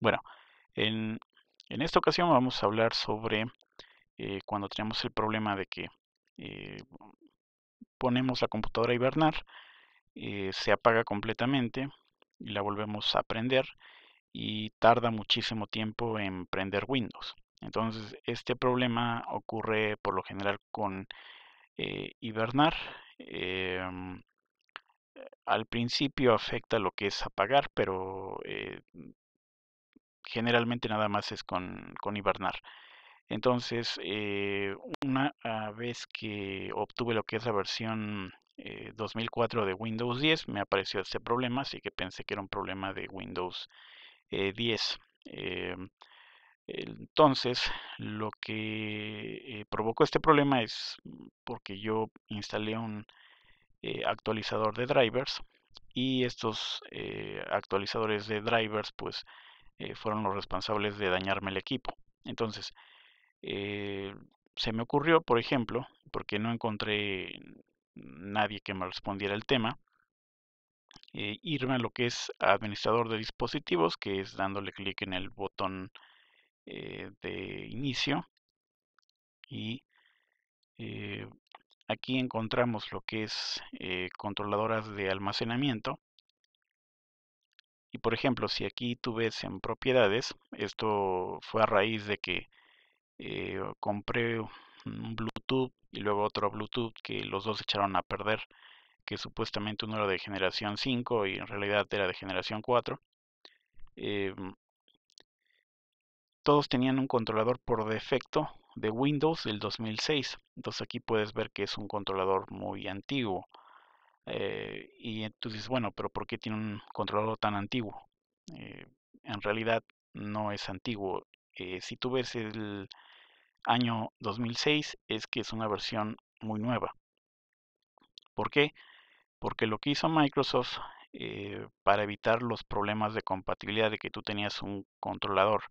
Bueno, en, esta ocasión vamos a hablar sobre eh, cuando tenemos el problema de que eh, ponemos la computadora a hibernar, eh, se apaga completamente y la volvemos a prender y tarda muchísimo tiempo en prender Windows. Entonces, este problema ocurre por lo general con hibernar. Em, al principio afecta lo que es apagar, pero generalmente nada más es con, con hibernar. Entonces, eh, una ah, vez que obtuve lo que es la versión 2004 eh, de Windows 10, me apareció este problema, así que pensé que era un problema de Windows 10. Eh, entonces, lo que provocó este problema es porque yo instalé un actualizador de drivers y estos actualizadores de drivers, pues, eh, fueron los responsables de dañarme el equipo. Entonces, eh, se me ocurrió, por ejemplo, porque no encontré nadie que me respondiera el tema, eh, irme a lo que es administrador de dispositivos, que es dándole clic en el botón de inicio. Y aquí encontramos lo que es controladoras de almacenamiento. Y por ejemplo, si aquí tú ves en propiedades, esto fue a raíz de que eh, compré un Bluetooth y luego otro Bluetooth que los dos echaron a perder, que supuestamente uno era de generación 5 y en realidad era de generación 4. Em, todos tenían un controlador por defecto de Windows del 2006. Entonces aquí puedes ver que es un controlador muy antiguo. Eh, y entonces, bueno, pero ¿por qué tiene un controlador tan antiguo? Eh, en realidad no es antiguo. Eh, si tú ves el año 2006, es que es una versión muy nueva. ¿Por qué? Porque lo que hizo Microsoft para evitar los problemas de compatibilidad de que tú tenías un controlador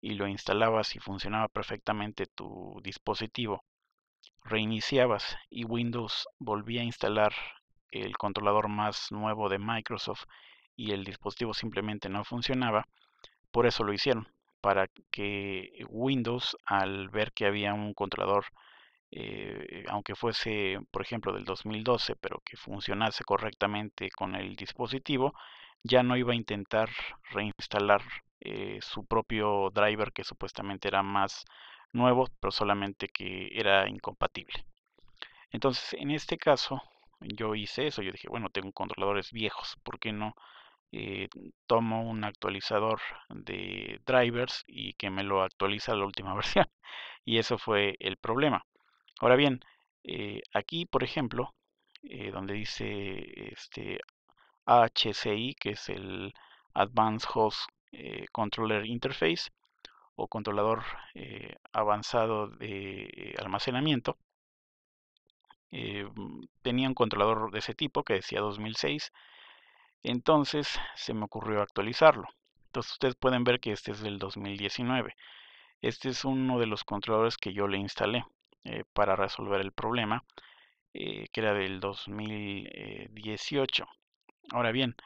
y lo instalabas y funcionaba perfectamente tu dispositivo, reiniciabas y Windows volvía a instalar el controlador más nuevo de Microsoft y el dispositivo simplemente no funcionaba, por eso lo hicieron, para que Windows, al ver que había un controlador, eh, aunque fuese, por ejemplo, del 2012, pero que funcionase correctamente con el dispositivo, ya no iba a intentar reinstalar eh, su propio driver que supuestamente era más nuevo, pero solamente que era incompatible. Entonces, en este caso, yo hice eso, yo dije, bueno, tengo controladores viejos, ¿por qué no eh, tomo un actualizador de drivers y que me lo actualiza la última versión? Y eso fue el problema. Ahora bien, eh, aquí, por ejemplo, eh, donde dice este HCI, que es el Advanced Host Controller Interface, o controlador avanzado de almacenamiento, eh, mm, tenía un controlador de ese tipo que decía 2006. Entonces se me ocurrió actualizarlo. Entonces ustedes pueden ver que este es del 2019. Este es uno de los controladores que yo le instalé eh, para resolver el problema, eh, que era del 2018. Ahora bien,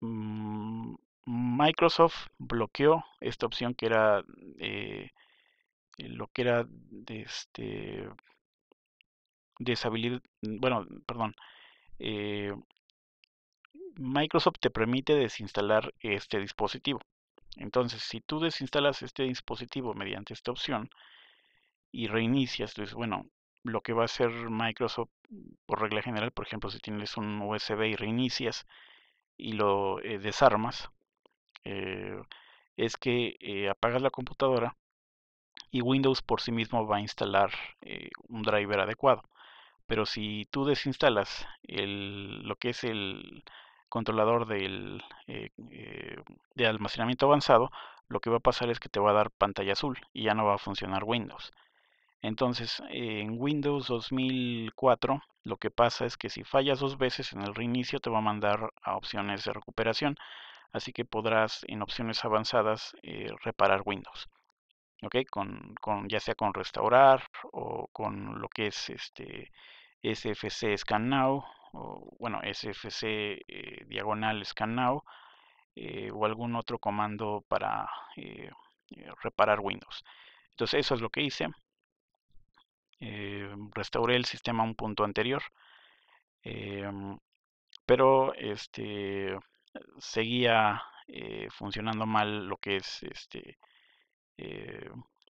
mm, Microsoft bloqueó esta opción que era eh, lo que era de este deshabilitar bueno, perdón, eh, Microsoft te permite desinstalar este dispositivo. Entonces, si tú desinstalas este dispositivo mediante esta opción y reinicias, pues, bueno, lo que va a hacer Microsoft, por regla general, por ejemplo, si tienes un USB y reinicias y lo eh, desarmas, es que apagas la computadora y Windows por sí mismo va a instalar eh, un driver adecuado. Pero si tú desinstalas el, lo que es el controlador del, eh, eh, de almacenamiento avanzado, lo que va a pasar es que te va a dar pantalla azul y ya no va a funcionar Windows. Entonces, en Windows 2004, lo que pasa es que si fallas dos veces en el reinicio, te va a mandar a opciones de recuperación, así que podrás en opciones avanzadas reparar Windows con, con, ya sea con restaurar o con lo que es este SFC Scan Now, o bueno, SFC eh, diagonal Scan Now, eh, o algún otro comando para eh, reparar Windows. Entonces eso es lo que hice. Em, restauré el sistema a un punto anterior, em, pero este seguía funcionando mal lo que es este eh,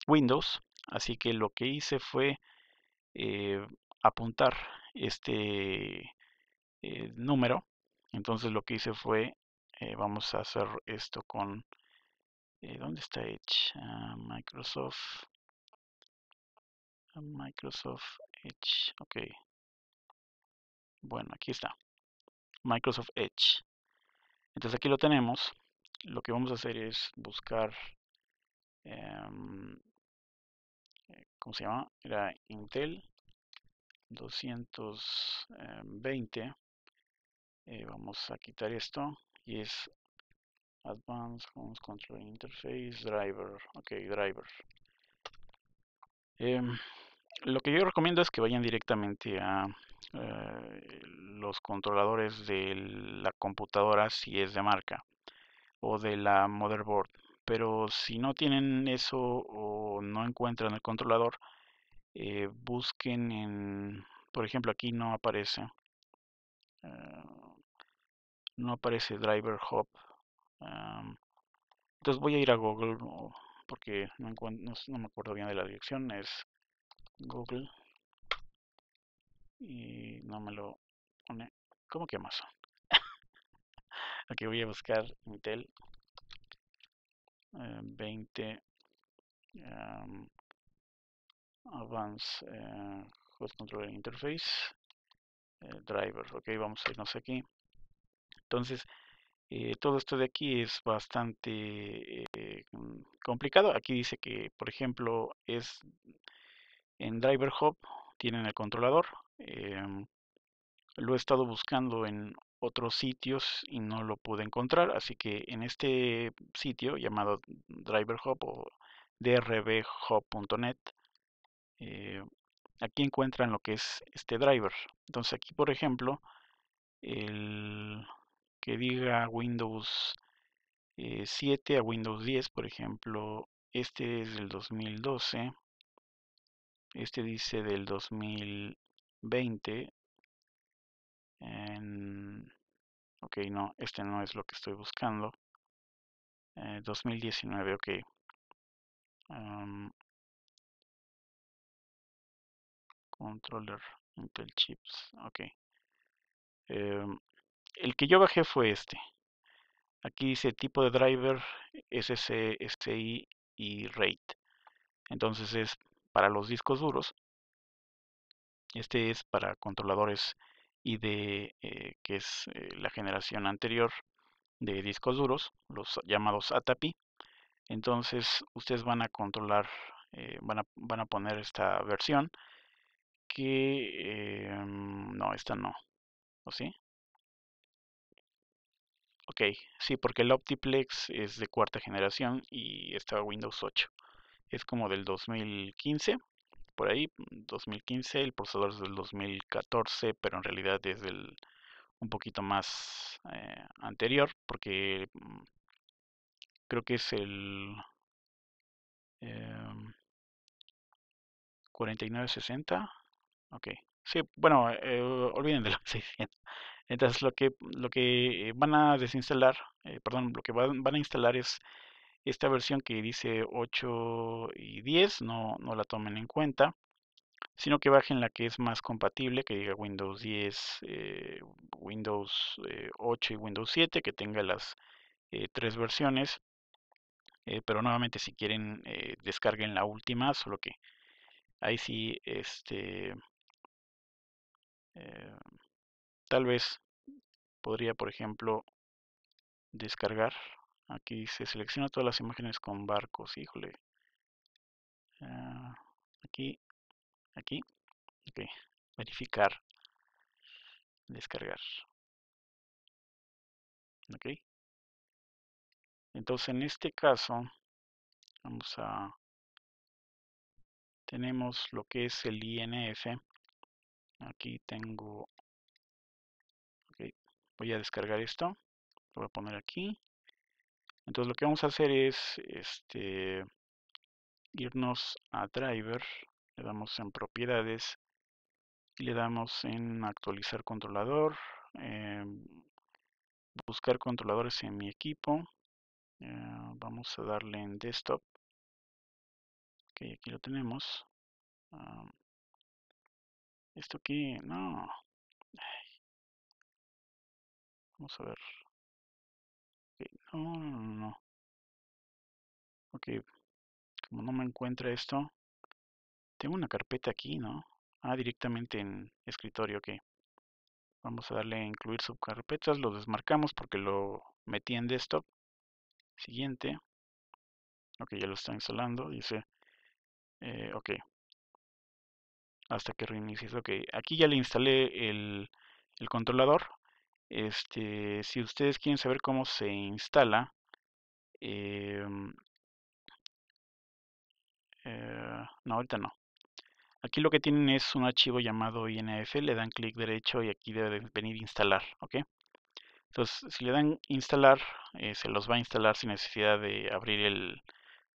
Windows. Así que lo que hice fue eh, apuntar este eh, número. Entonces lo que hice fue, vamos a hacer esto con, ¿dónde está Edge? Ah, Microsoft. Microsoft Edge, ok. Bueno, aquí está. Microsoft Edge. Entonces aquí lo tenemos. Lo que vamos a hacer es buscar Em, eh, ¿cómo se llama? Era Intel 220. Eh, vamos a quitar esto y es Advanced Home Control Interface Driver. Ok, Driver. Em, lo que yo recomiendo es que vayan directamente a eh, los controladores de la computadora si es de marca o de la motherboard pero si no tienen eso o no encuentran el controlador, eh, busquen en, por ejemplo, aquí no aparece, eh, no aparece driver hub. Em, entonces voy a ir a Google porque no, me acuerdo bien de la dirección, es Google y no me lo pone. ¿Cómo que Amazon? Aquí voy a buscar Intel 20 eh, em, avance Advanced eh, Host Controller Interface eh, driver, Ok, vamos a irnos aquí. Entonces, todo esto de aquí es bastante complicado. Aquí dice que, por ejemplo, es en Driver Hub tienen el controlador. Em, lo he estado buscando en otros sitios y no lo pude encontrar. Así que en este sitio llamado Driver o drbhub.net, eh, aquí encuentran lo que es este driver. Entonces aquí, por ejemplo, el que diga Windows 7 eh, a Windows 10, por ejemplo, este es del 2012, este dice del 2020, ok, no, este no es lo que estoy buscando. Eh, 2019, ok. controller Intel Chips, ok. Em, el que yo bajé fue este. Aquí dice tipo de driver SC, y RAID. Entonces es para los discos duros. Este es para controladores y de eh, que es eh, la generación anterior de discos duros, los llamados ATAPI. Entonces ustedes van a controlar, eh, van, a, poner esta versión que em, no, esta no, ¿o sí? Ok, sí, porque el Optiplex es de cuarta generación y está Windows 8. Es como del 2015 por ahí, 2015, mm, el procesador es del 2014, pero en realidad es del un poquito más eh, anterior, porque mm, creo que es el eh, em, 4960. Ok, sí, bueno, eh, olviden de los 600. Entonces lo que, lo que van a desinstalar, eh, perdón, lo que van a instalar es esta versión que dice 8 y 10 no, no la tomen en cuenta, sino que bajen la que es más compatible, que diga Windows 10, eh, Windows 8 eh, y Windows 7, que tenga las eh, tres versiones. pero nuevamente si quieren descarguen la última, solo que ahí sí este tal vez podría por ejemplo descargar Aquí se selecciona todas las imágenes con barcos, híjole. Ah, aquí, aquí, verificar, descargar. Ok. Entonces en este caso, vamos a, tenemos lo que es el INF. Aquí tengo, ok, voy a descargar esto, lo voy a poner aquí entonces lo que vamos a hacer es este, irnos a driver, le damos en propiedades, y le damos en actualizar controlador, em, buscar controladores en mi equipo, eh, vamos a darle en desktop, ok, aquí lo tenemos, esto aquí, no, vamos a ver, no, no, no, Ok, como no me encuentra esto, tengo una carpeta aquí, ¿no? Ah, directamente en escritorio, ok. Vamos a darle a incluir subcarpetas, lo desmarcamos porque lo metí en desktop. Siguiente. Ok, ya lo está instalando, dice, eh, ok. Hasta que reinicies, ok. Aquí ya le instalé el, el controlador, este, si ustedes quieren saber cómo se instala, em, eh, no, ahorita no. Aquí lo que tienen es un archivo llamado INF, le dan clic derecho y aquí debe venir instalar, ¿ok? Entonces, si le dan instalar, eh, se los va a instalar sin necesidad de abrir el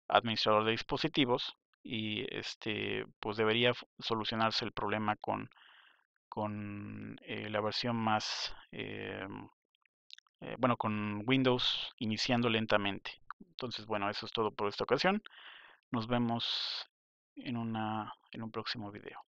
administrador de dispositivos y este, pues debería solucionarse el problema con con eh, la versión más, eh, eh, bueno, con Windows iniciando lentamente. Entonces, bueno, eso es todo por esta ocasión. Nos vemos en, una, en un próximo video.